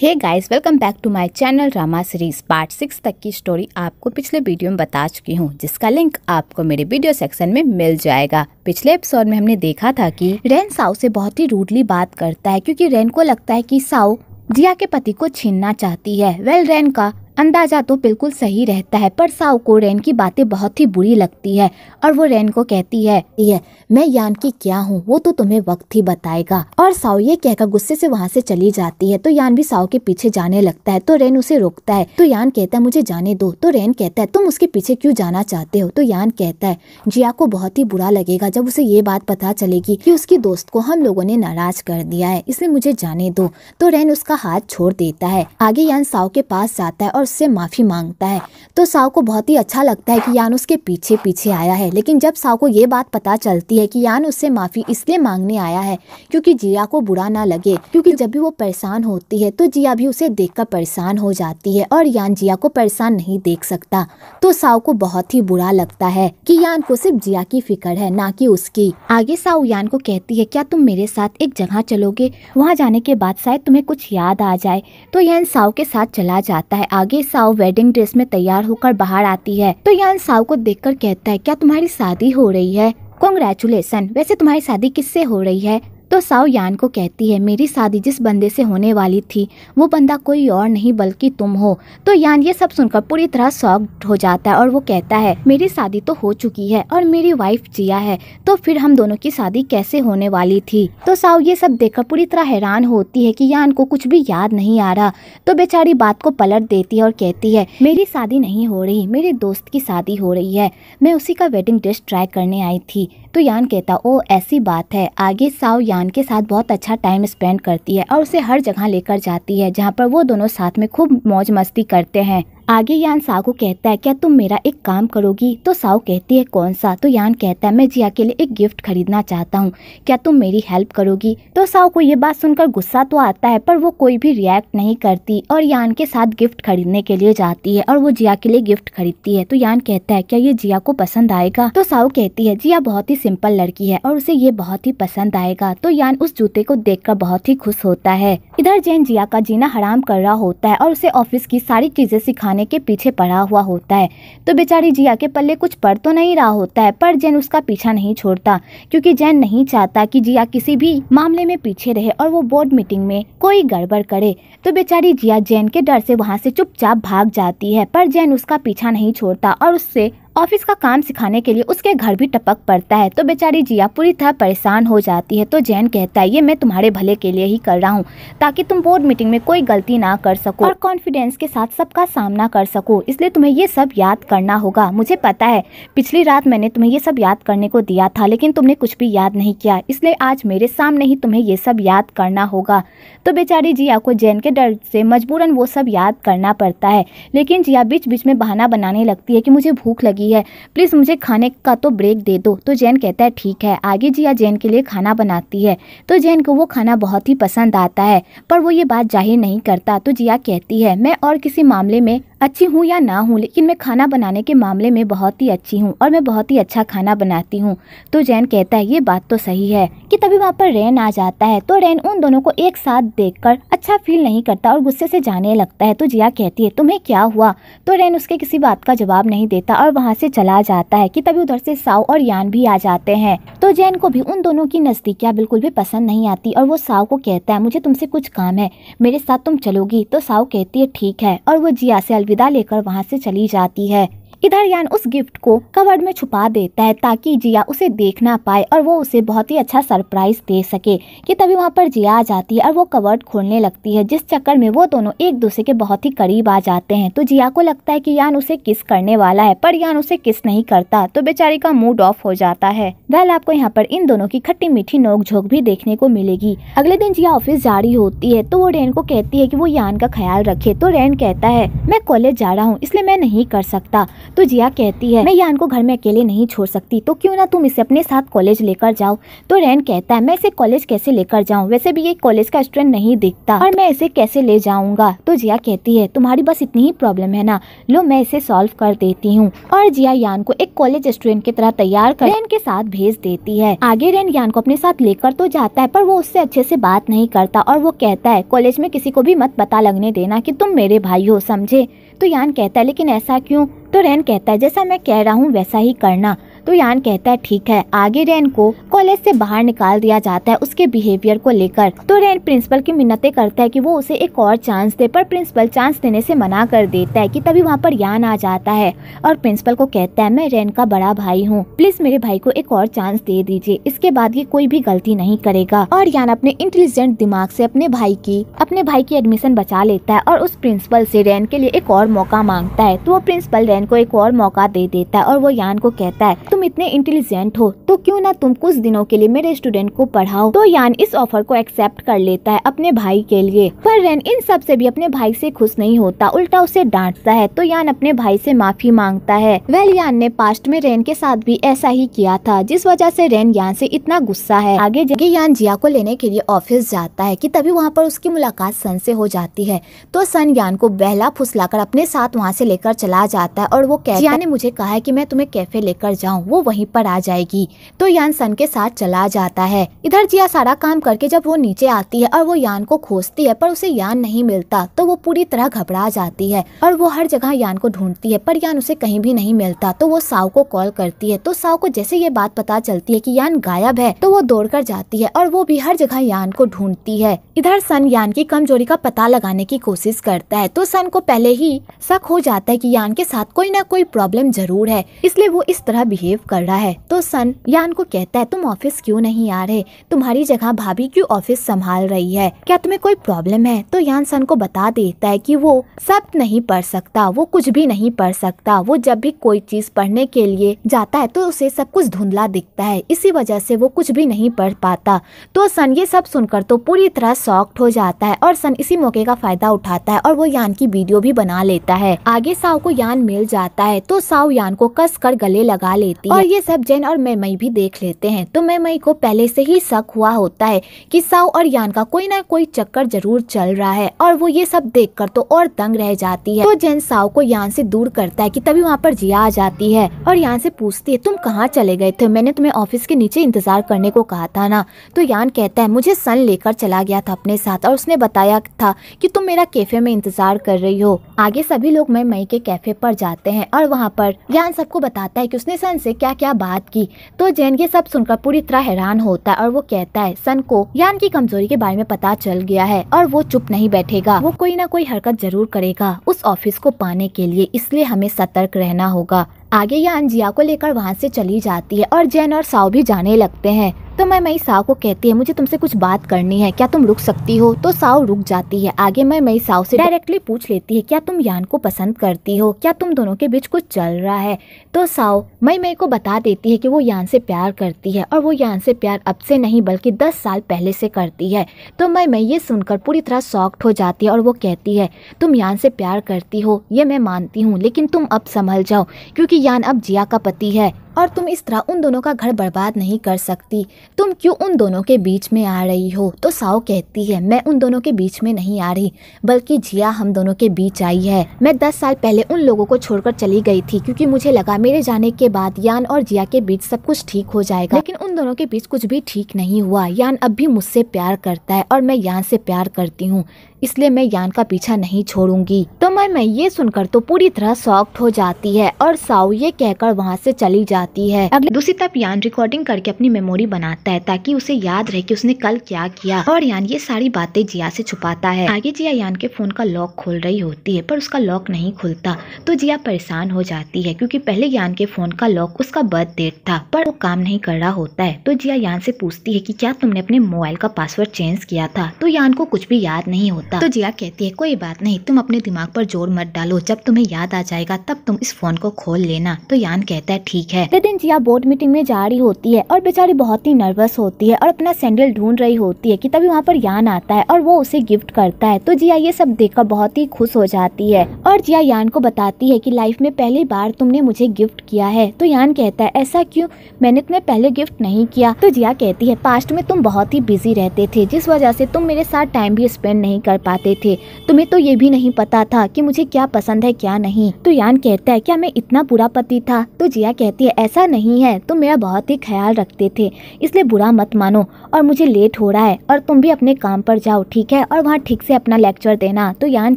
hey guys welcome back to my channel Rama series part six तक की story आपको पिछले वीडियो में बता चुकी हूँ जिसका लिंक आपको मेरे वीडियो सेक्शन में मिल जाएगा पिछले एपिसोड में हमने देखा था कि रैन साउ से बहुत ही रूडली बात करता है क्योंकि रैन को लगता है कि साउ जिया के पति को छीनना चाहती है वेल रैन का अंदाजा तो बिल्कुल सही रहता है पर साउ को रैन की बातें बहुत ही बुरी लगती है और वो रैन को कहती है ये मैं यान की क्या हूँ वो तो तुम्हें वक्त ही बताएगा और साउ ये कहकर गुस्से से वहाँ से चली जाती है तो यान भी साउ के पीछे जाने लगता है तो रैन उसे रोकता है तो यान कहता है मुझे जाने दो तो रैन कहता है तुम उसके पीछे क्यूँ जाना चाहते हो तो यान कहता है जिया को बहुत ही बुरा लगेगा जब उसे ये बात पता चलेगी की उसकी दोस्त को हम लोगो ने नाराज कर दिया है इसलिए मुझे जाने दो तो रैन उसका हाथ छोड़ देता है आगे यान साउ के पास जाता है और उससे माफ़ी मांगता है तो साव को बहुत ही अच्छा लगता है कि यान उसके पीछे पीछे आया है लेकिन जब साव को ये बात पता चलती है कि यान उससे माफ़ी इसलिए मांगने आया है क्योंकि जिया को बुरा ना लगे क्योंकि जब भी वो परेशान होती है तो जिया भी उसे देख परेशान हो जाती है और यान जिया को परेशान नहीं देख सकता तो साव को बहुत ही बुरा लगता है कि यान को सिर्फ जिया की फिक्र है ना कि उसकी आगे साव यान को कहती है क्या तुम मेरे साथ एक जगह चलोगे वहाँ जाने के बाद शायद तुम्हें कुछ याद आ जाए तो यान साव के साथ चला जाता है आगे ये साव वेडिंग ड्रेस में तैयार होकर बाहर आती है तो यान साव को देखकर कहता है क्या तुम्हारी शादी हो रही है कॉन्ग्रेचुलेसन वैसे तुम्हारी शादी किससे हो रही है तो यान को कहती है मेरी शादी जिस बंदे से होने वाली थी वो बंदा कोई और नहीं बल्कि तुम हो तो यान ये सब सुनकर पूरी तरह शॉक्ड हो जाता है और वो कहता है मेरी शादी तो हो चुकी है और मेरी वाइफ जिया है तो फिर हम दोनों की शादी कैसे होने वाली थी तो साओ ये सब देखकर पूरी तरह हैरान होती है की यान को कुछ भी याद नहीं आ रहा तो बेचारी बात को पलट देती है और कहती है मेरी शादी नहीं हो रही मेरे दोस्त की शादी हो रही है मैं उसी का वेडिंग ड्रेस ट्राई करने आई थी तो यान कहता ओ ऐसी बात है आगे साव यान के साथ बहुत अच्छा टाइम स्पेंड करती है और उसे हर जगह लेकर जाती है जहाँ पर वो दोनों साथ में खूब मौज मस्ती करते हैं आगे यान साहु को कहता है क्या तुम मेरा एक काम करोगी तो साहु कहती है कौन सा तो यान कहता है मैं जिया के लिए एक गिफ्ट खरीदना चाहता हूँ क्या तुम मेरी हेल्प करोगी तो साहु को ये बात सुनकर गुस्सा तो आता है पर वो कोई भी रिएक्ट नहीं करती और यान के साथ गिफ्ट खरीदने के लिए जाती है और वो जिया के लिए गिफ्ट खरीदती है तो यान कहता है क्या ये जिया को पसंद आएगा तो साहु कहती है जिया बहुत ही सिंपल लड़की है और उसे ये बहुत ही पसंद आएगा तो यान उस जूते को कर बहुत ही खुश होता है इधर जैन जिया का जीना हराम कर रहा होता है और उसे ऑफिस की सारी चीजें सिखाने खाने के पीछे पड़ा हुआ होता है तो बेचारी जिया के पल्ले कुछ पड़ तो नहीं रहा होता है पर जैन उसका पीछा नहीं छोड़ता क्योंकि जैन नहीं चाहता कि जिया किसी भी मामले में पीछे रहे और वो बोर्ड मीटिंग में कोई गड़बड़ करे तो बेचारी जिया जैन के डर से वहाँ से चुपचाप भाग जाती है पर जैन उसका पीछा नहीं छोड़ता और उससे ऑफिस का काम सिखाने के लिए उसके घर भी टपक पड़ता है तो बेचारी जिया पूरी तरह परेशान हो जाती है तो जैन कहता है ये मैं तुम्हारे भले के लिए ही कर रहा हूँ ताकि तुम बोर्ड मीटिंग में कोई गलती ना कर सको और कॉन्फिडेंस के साथ सबका सामना कर सको इसलिए तुम्हें ये सब याद करना होगा मुझे पता है पिछली रात मैंने तुम्हें ये सब याद करने को दिया था लेकिन तुमने कुछ भी याद नहीं किया इसलिए आज मेरे सामने ही तुम्हें ये सब याद करना होगा तो बेचारी जिया को जैन के डर से मजबूरन वो सब याद करना पड़ता है लेकिन जिया बीच बीच में बहाना बनाने लगती है कि मुझे भूख लगी रही है प्लीज़ मुझे खाने का तो ब्रेक दे दो तो जैन कहता है ठीक है आगे जिया जैन के लिए खाना बनाती है तो जैन को वो खाना बहुत ही पसंद आता है पर वो ये बात जाहिर नहीं करता तो जिया कहती है मैं और किसी मामले में अच्छी हूँ या ना हूँ लेकिन मैं खाना बनाने के मामले में बहुत ही अच्छी हूँ और मैं बहुत ही अच्छा खाना बनाती हूँ तो जैन कहता है ये बात तो सही है कि तभी वहाँ पर रैन आ जाता है तो रैन उन दोनों को एक साथ देखकर अच्छा फील नहीं करता और गुस्से से जाने लगता है तो जिया कहती है तुम्हें क्या हुआ तो रैन उसके किसी बात का जवाब नहीं देता और वहाँ से चला जाता है कि तभी उधर से साव और यान भी आ जाते हैं तो जैन को भी उन दोनों की नज़दीकियाँ बिल्कुल भी पसंद नहीं आती और वो साव को कहता है मुझे तुमसे कुछ काम है मेरे साथ तुम चलोगी तो साव कहती है ठीक है और वो जिया से अलविदा लेकर वहां से चली जाती है इधर यान उस गिफ्ट को कवर्ड में छुपा देता है ताकि जिया उसे देख ना पाए और वो उसे बहुत ही अच्छा सरप्राइज दे सके कि तभी वहाँ पर जिया आ जाती है और वो कवर्ड खोलने लगती है जिस चक्कर में वो दोनों एक दूसरे के बहुत ही करीब आ जाते हैं तो जिया को लगता है कि यान उसे किस करने वाला है पर यान उसे किस नहीं करता तो बेचारी का मूड ऑफ हो जाता है वेल आपको यहाँ पर इन दोनों की खट्टी मीठी नोकझोंक भी देखने को मिलेगी अगले दिन जिया ऑफिस जा रही होती है तो वो रेन को कहती है की वो यान का ख्याल रखे तो रेन कहता है मैं कॉलेज जा रहा हूँ इसलिए मैं नहीं कर सकता तो जिया कहती है मैं यान को घर में अकेले नहीं छोड़ सकती तो क्यों ना तुम इसे अपने साथ कॉलेज लेकर जाओ तो रैन कहता है मैं इसे कॉलेज कैसे लेकर जाऊँ वैसे भी ये कॉलेज का स्टूडेंट नहीं दिखता और मैं इसे कैसे ले जाऊँगा तो जिया कहती है तुम्हारी बस इतनी ही प्रॉब्लम है ना लो मैं इसे सॉल्व कर देती हूँ और जिया यान को एक कॉलेज स्टूडेंट की तरह तैयार कर रैन के साथ भेज देती है आगे रैन यान को अपने साथ लेकर तो जाता है पर वो उससे अच्छे से बात नहीं करता और वो कहता है कॉलेज में किसी को भी मत पता लगने देना कि तुम मेरे भाई हो समझे तो यान कहता है लेकिन ऐसा क्यों तो रैन कहता है जैसा मैं कह रहा हूँ वैसा ही करना तो यान कहता है ठीक है आगे रैन को कॉलेज से बाहर निकाल दिया जाता है उसके बिहेवियर को लेकर तो रैन प्रिंसिपल की मिन्नते करता है कि वो उसे एक और चांस दे पर प्रिंसिपल चांस देने से मना कर देता है कि तभी वहाँ पर यान आ जाता है और प्रिंसिपल को कहता है मैं रैन का बड़ा भाई हूँ प्लीज मेरे भाई को एक और चांस दे दीजिए इसके बाद ये कोई भी गलती नहीं करेगा और यान अपने इंटेलिजेंट दिमाग ऐसी अपने भाई की अपने भाई की एडमिशन बचा लेता है और उस प्रिंसिपल ऐसी रैन के लिए एक और मौका मांगता है तो वो प्रिंसिपल रैन को एक और मौका दे देता है और वो यान को कहता है तुम इतने इंटेलिजेंट हो तो क्यों ना तुम कुछ दिनों के लिए मेरे स्टूडेंट को पढ़ाओ तो यान इस ऑफर को एक्सेप्ट कर लेता है अपने भाई के लिए पर रेन इन सब से भी अपने भाई से खुश नहीं होता उल्टा उसे डांटता है तो यान अपने भाई से माफी मांगता है वेल यान ने पास्ट में रेन के साथ भी ऐसा ही किया था जिस वजह से रेन यान से इतना गुस्सा है आगे जगह यान जिया को लेने के लिए ऑफिस जाता है कि तभी वहाँ पर उसकी मुलाकात सन से हो जाती है तो सन यान को बहला कर अपने साथ वहाँ से लेकर चला जाता है और वो कैफे ने मुझे कहा है कि मैं तुम्हें कैफे लेकर जाऊँ हाँ, वो वहीं पर आ जाएगी तो यान सन के साथ चला जाता है इधर जिया सारा काम करके जब वो नीचे आती है और वो यान को खोजती है पर उसे यान नहीं मिलता तो वो पूरी तरह घबरा जाती है और वो हर जगह यान को ढूंढती है पर यान उसे कहीं भी नहीं मिलता तो वो साव को कॉल करती है तो साव को जैसे ये बात पता चलती है की यान गायब है तो वो कर जाती है और वो भी हर जगह यान को ढूंढती है इधर सन यान की कमजोरी का पता लगाने की कोशिश करता है तो सन को पहले ही शक हो जाता है की यान के साथ कोई ना कोई प्रॉब्लम जरूर है इसलिए वो इस तरह बिहेव बिहेव कर रहा है तो सन यान को कहता है तुम ऑफिस क्यों नहीं आ रहे तुम्हारी जगह भाभी क्यों ऑफिस संभाल रही है क्या तुम्हें कोई प्रॉब्लम है तो यान सन को बता देता है कि वो सब नहीं पढ़ सकता वो कुछ भी नहीं पढ़ सकता वो जब भी कोई चीज पढ़ने के लिए जाता है तो उसे सब कुछ धुंधला दिखता है इसी वजह से वो कुछ भी नहीं पढ़ पाता तो सन ये सब सुनकर तो पूरी तरह सॉक्ट हो जाता है और सन इसी मौके का फायदा उठाता है और वो यान की वीडियो भी बना लेता है आगे साव को यान मिल जाता है तो साव यान को कस कर गले लगा लेता होती है और ये सब जैन और मैमई भी देख लेते हैं तो मैमई को पहले से ही शक हुआ होता है कि साउ और यान का कोई ना कोई चक्कर जरूर चल रहा है और वो ये सब देख कर तो और दंग रह जाती है तो जैन साउ को यान से दूर करता है की तभी वहाँ पर जिया आ जाती है और यान से पूछती है तुम कहाँ चले गए थे मैंने तुम्हें ऑफिस के नीचे इंतजार करने को कहा था ना तो यान कहता है मुझे सन लेकर चला गया था अपने साथ और उसने बताया था कि तुम मेरा कैफे में इंतजार कर रही हो आगे सभी लोग मैं मई के कैफे पर जाते हैं और वहाँ पर यान सबको बताता है कि उसने सन उससे क्या क्या बात की तो जैन ये सब सुनकर पूरी तरह हैरान होता है और वो कहता है सन को यान की कमजोरी के बारे में पता चल गया है और वो चुप नहीं बैठेगा वो कोई ना कोई हरकत जरूर करेगा उस ऑफिस को पाने के लिए इसलिए हमें सतर्क रहना होगा आगे यान जिया को लेकर वहाँ से चली जाती है और जैन और साव भी जाने लगते हैं तो मैं मई साहु को कहती है मुझे तुमसे कुछ बात करनी है क्या तुम रुक सकती हो तो साव रुक जाती है आगे मैं मई साव से डायरेक्टली पूछ लेती है क्या तुम यान को पसंद करती हो क्या तुम दोनों के बीच कुछ चल रहा है तो साव मई मई को बता देती है कि वो यान से प्यार करती है और वो यान से प्यार अब से नहीं बल्कि दस साल पहले से करती है तो मैं मई ये सुनकर पूरी तरह सॉफ्ट हो जाती है और वो कहती है तुम यान से प्यार करती हो ये मैं मानती हूँ लेकिन तुम अब संभल जाओ क्योंकि यान अब जिया का पति है और तुम इस तरह उन दोनों का घर बर्बाद नहीं कर सकती तुम क्यों उन दोनों के बीच में आ रही हो तो साओ कहती है मैं उन दोनों के बीच में नहीं आ रही बल्कि जिया हम दोनों के बीच आई है मैं दस साल पहले उन लोगों को छोड़कर चली गई थी क्योंकि मुझे लगा मेरे जाने के बाद यान और जिया के बीच सब कुछ ठीक हो जाएगा लेकिन उन दोनों के बीच कुछ भी ठीक नहीं हुआ यान अब भी मुझसे प्यार करता है और मैं यान से प्यार करती हूँ इसलिए मैं यान का पीछा नहीं छोड़ूंगी तो मैं मैं ये सुनकर तो पूरी तरह सॉफ्ट हो जाती है और साउ ये कहकर वहाँ से चली जाती है अगली दूसरी तरफ यान रिकॉर्डिंग करके अपनी मेमोरी बनाता है ताकि उसे याद रहे कि उसने कल क्या किया और यान ये सारी बातें जिया से छुपाता है आगे जिया यान के फोन का लॉक खोल रही होती है पर उसका लॉक नहीं खुलता तो जिया परेशान हो जाती है क्योंकि पहले यान के फोन का लॉक उसका बर्थ डेट था पर वो काम नहीं कर रहा होता है तो जिया यान से पूछती है की क्या तुमने अपने मोबाइल का पासवर्ड चेंज किया था तो यान को कुछ भी याद नहीं होता सकता तो जिया कहती है कोई बात नहीं तुम अपने दिमाग पर जोर मत डालो जब तुम्हें याद आ जाएगा तब तुम इस फोन को खोल लेना तो यान कहता है ठीक है दिन जिया बोर्ड मीटिंग में जा रही होती है और बेचारी बहुत ही नर्वस होती है और अपना सैंडल ढूंढ रही होती है की तभी वहाँ पर यान आता है और वो उसे गिफ्ट करता है तो जिया ये सब देखकर बहुत ही खुश हो जाती है और जिया यान को बताती है की लाइफ में पहली बार तुमने मुझे गिफ्ट किया है तो यान कहता है ऐसा क्यूँ मैंने तुम्हें पहले गिफ्ट नहीं किया तो जिया कहती है पास्ट में तुम बहुत ही बिजी रहते थे जिस वजह से तुम मेरे साथ टाइम भी स्पेंड नहीं कर पाते थे तुम्हें तो ये भी नहीं पता था कि मुझे क्या पसंद है क्या नहीं तो यान कहता है क्या मैं इतना बुरा पति था तो जिया कहती है ऐसा नहीं है तुम मेरा बहुत ही ख्याल रखते थे इसलिए बुरा मत मानो और मुझे लेट हो रहा है और तुम भी अपने काम पर जाओ ठीक है और वहाँ ठीक से अपना लेक्चर देना तो यान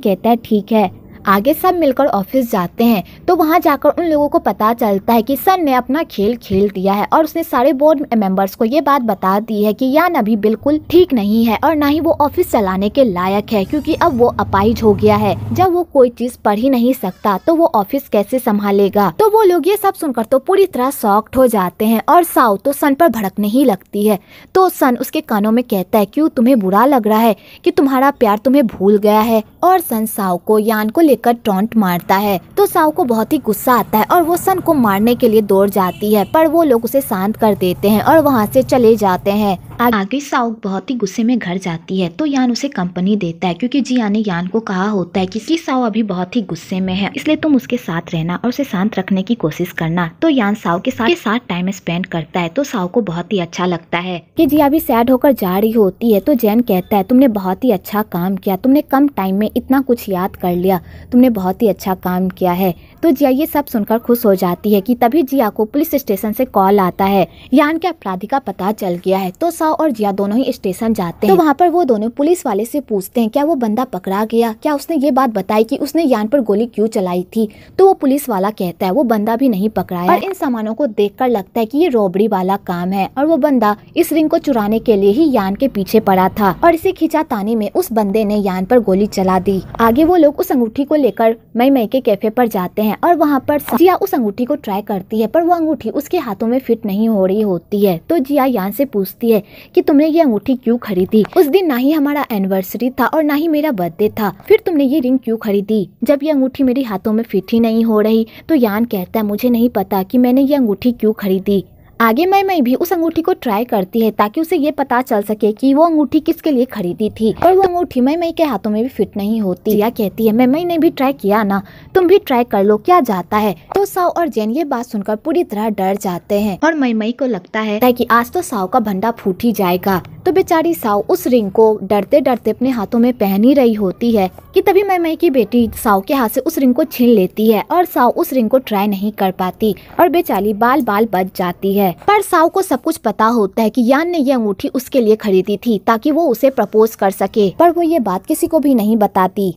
कहता है ठीक है आगे सब मिलकर ऑफिस जाते हैं तो वहाँ जाकर उन लोगों को पता चलता है कि सन ने अपना खेल खेल दिया है और उसने सारे बोर्ड मेंबर्स को ये बात बता दी है कि यान अभी बिल्कुल ठीक नहीं है और ना ही वो ऑफिस चलाने के लायक है क्योंकि अब वो अपाइज हो गया है जब वो कोई चीज पढ़ ही नहीं सकता तो वो ऑफिस कैसे संभालेगा तो वो लोग ये सब सुनकर तो पूरी तरह सॉक्ट हो जाते हैं और साउ तो सन पर भड़कने ही लगती है तो सन उसके कानों में कहता है क्यूँ तुम्हें बुरा लग रहा है की तुम्हारा प्यार तुम्हें भूल गया है और सन साउ को यान को लेकर टोंट मारता है तो साओ को बहुत ही गुस्सा आता है और वो सन को मारने के लिए दौड़ जाती है पर वो लोग उसे शांत कर देते हैं और वहाँ से चले जाते हैं आगे साउक बहुत ही गुस्से में घर जाती है तो यान उसे कंपनी देता है क्योंकि जिया ने यान को कहा होता है कि साउ अभी बहुत ही गुस्से में है इसलिए तुम उसके साथ रहना और उसे शांत रखने की कोशिश करना तो यान साउ के साथ के साथ टाइम स्पेंड करता है तो साउ को बहुत ही अच्छा लगता है कि जिया भी सैड होकर जा रही होती है तो जैन कहता है तुमने बहुत ही अच्छा काम किया तुमने कम टाइम में इतना कुछ याद कर लिया तुमने बहुत ही अच्छा काम किया है तो जिया ये सब सुनकर खुश हो जाती है की तभी जिया को पुलिस स्टेशन से कॉल आता है यान के अपराधी का पता चल गया है तो साव और जिया दोनों ही स्टेशन जाते हैं तो वहाँ पर वो दोनों पुलिस वाले से पूछते हैं क्या वो बंदा पकड़ा गया क्या उसने ये बात बताई कि उसने यान पर गोली क्यों चलाई थी तो वो पुलिस वाला कहता है वो बंदा भी नहीं पकड़ाया और इन सामानों को कर लगता है की ये रोबड़ी वाला काम है और वो बंदा इस रिंग को चुराने के लिए ही यान के पीछे पड़ा था और इसे खिंचातानी में उस बंदे ने यान पर गोली चला दी आगे वो लोग उस अंगूठी को लेकर मई मई के कैफे पर जाते हैं और वहाँ पर जिया उस अंगूठी को ट्राई करती है पर वो अंगूठी उसके हाथों में फिट नहीं हो रही होती है तो जिया यान से पूछती है कि तुमने ये अंगूठी क्यों खरीदी उस दिन ना ही हमारा एनिवर्सरी था और ना ही मेरा बर्थडे था फिर तुमने ये रिंग क्यों खरीदी जब ये अंगूठी मेरे हाथों में फिट ही नहीं हो रही तो यान कहता है मुझे नहीं पता कि मैंने ये अंगूठी क्यों खरीदी आगे मैं मई भी उस अंगूठी को ट्राई करती है ताकि उसे ये पता चल सके कि वो अंगूठी किसके लिए खरीदी थी पर वो अंगूठी मई मई के हाथों में भी फिट नहीं होती या कहती है मैं मई ने भी ट्राई किया ना तुम भी ट्राई कर लो क्या जाता है तो साव और जैन ये बात सुनकर पूरी तरह डर जाते हैं और मई मई को लगता है ताकि आज तो साव का भंडा फूट ही जाएगा तो बेचारी साव उस रिंग को डरते डरते अपने हाथों में पहन ही रही होती है कि तभी मैं मई की बेटी साव के हाथ से उस रिंग को छीन लेती है और साव उस रिंग को ट्राई नहीं कर पाती और बेचारी बाल बाल बच जाती है पर साव को सब कुछ पता होता है कि यान ने यह अंगूठी उसके लिए खरीदी थी ताकि वो उसे प्रपोज कर सके पर वो ये बात किसी को भी नहीं बताती